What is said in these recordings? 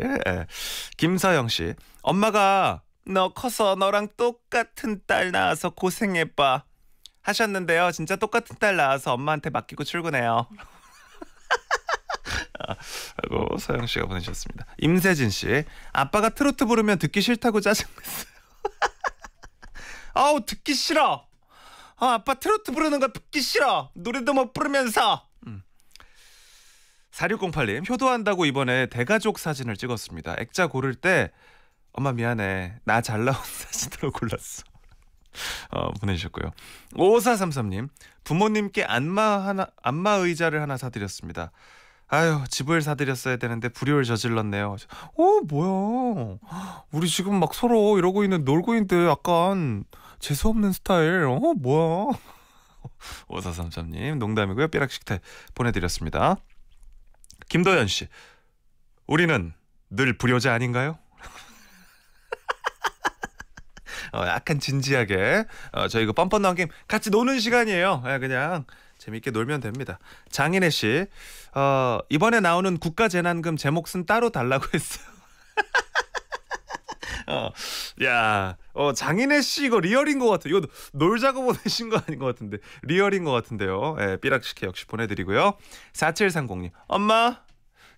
예. 김서영 씨. 엄마가 너 커서 너랑 똑같은 딸 낳아서 고생해봐. 하셨는데요. 진짜 똑같은 딸 낳아서 엄마한테 맡기고 출근해요. 하고 서영 씨가 보내셨습니다. 임세진 씨. 아빠가 트로트 부르면 듣기 싫다고 짜증냈어요. 아우 듣기 싫어. 아, 아빠 트로트 부르는 거 듣기 싫어. 노래도 못 부르면서. 4608님 효도한다고 이번에 대가족 사진을 찍었습니다. 액자 고를 때 엄마 미안해 나 잘 나온 사진으로 골랐어. 어, 보내주셨고요. 5433님 부모님께 안마 하나 안마 의자를 하나 사드렸습니다. 아유 집을 사드렸어야 되는데 불효를 저질렀네요. 어 뭐야 우리 지금 막 서로 이러고 있는 놀고 있는데 약간 재수 없는 스타일. 어 뭐야. 5433님 농담이고요. 삐락식태 보내드렸습니다. 김도현 씨, 우리는 늘 불효자 아닌가요? 어, 약간 진지하게 어, 저희 그 뻔뻔한 게임 같이 노는 시간이에요. 예, 그냥 재밌게 놀면 됩니다. 장인혜 씨, 어, 이번에 나오는 국가재난금 제목은 따로 달라고 했어요. 어, 야, 어, 장인혜 씨 이거 리얼인 것 같아요. 이거 놀자고 보내신 거 아닌 것 같은데. 리얼인 것 같은데요. 예, 삐락시켜 역시 보내드리고요. 4730님, 엄마,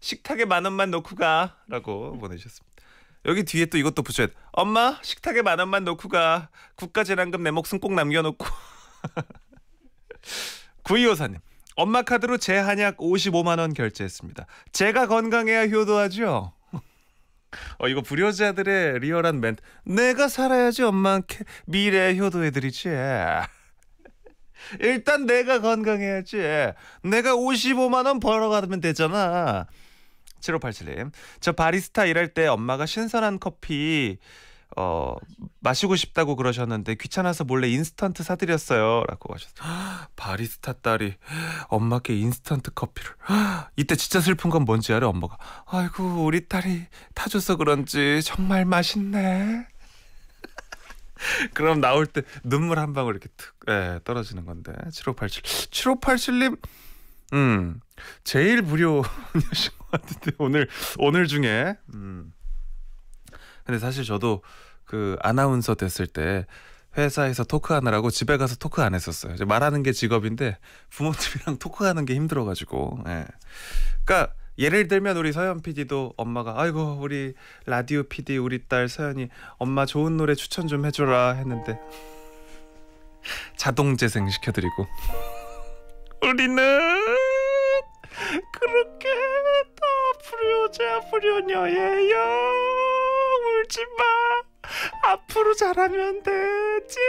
식탁에 만 원만 놓고 가라고 보내셨습니다 여기 뒤에 또 이것도 붙여야 돼. 엄마 식탁에 만 원만 놓고 가. 국가재난금 내 목숨 꼭 남겨놓고. 구이호사님. 엄마 카드로 제 한약 55만 원 결제했습니다. 제가 건강해야 효도하죠. 어 이거 불효자들의 리얼한 멘트. 내가 살아야지 엄마한테 미래 효도해드리지. 일단 내가 건강해야지. 내가 55만 원 벌어가면 되잖아. 7587님. 저 바리스타 일할 때 엄마가 신선한 커피 어 마시고 싶다고 그러셨는데 귀찮아서 몰래 인스턴트 사드렸어요라고 하셨어요. 바리스타 딸이 엄마께 인스턴트 커피를 이때 진짜 슬픈 건 뭔지 알아 엄마가 아이고 우리 딸이 타줘서 그런지 정말 맛있네. 그럼 나올 때 눈물 한 방울 이렇게 툭 예, 떨어지는 건데 7587 7587님 음 제일 무료이신 오늘 오늘 중에 음. 근데 사실 저도 그 아나운서 됐을 때 회사에서 토크하느라고 집에 가서 토크 안 했었어요. 말하는 게 직업인데 부모님이랑 토크하는 게 힘들어가지고. 예. 그러니까 예를 들면 우리 서현 PD도 엄마가 아이고 우리 라디오 PD 우리 딸 서현이 엄마 좋은 노래 추천 좀 해줘라 했는데 자동 재생 시켜드리고 우리는 후련녀 예요 울지마 앞으로 잘하면 되지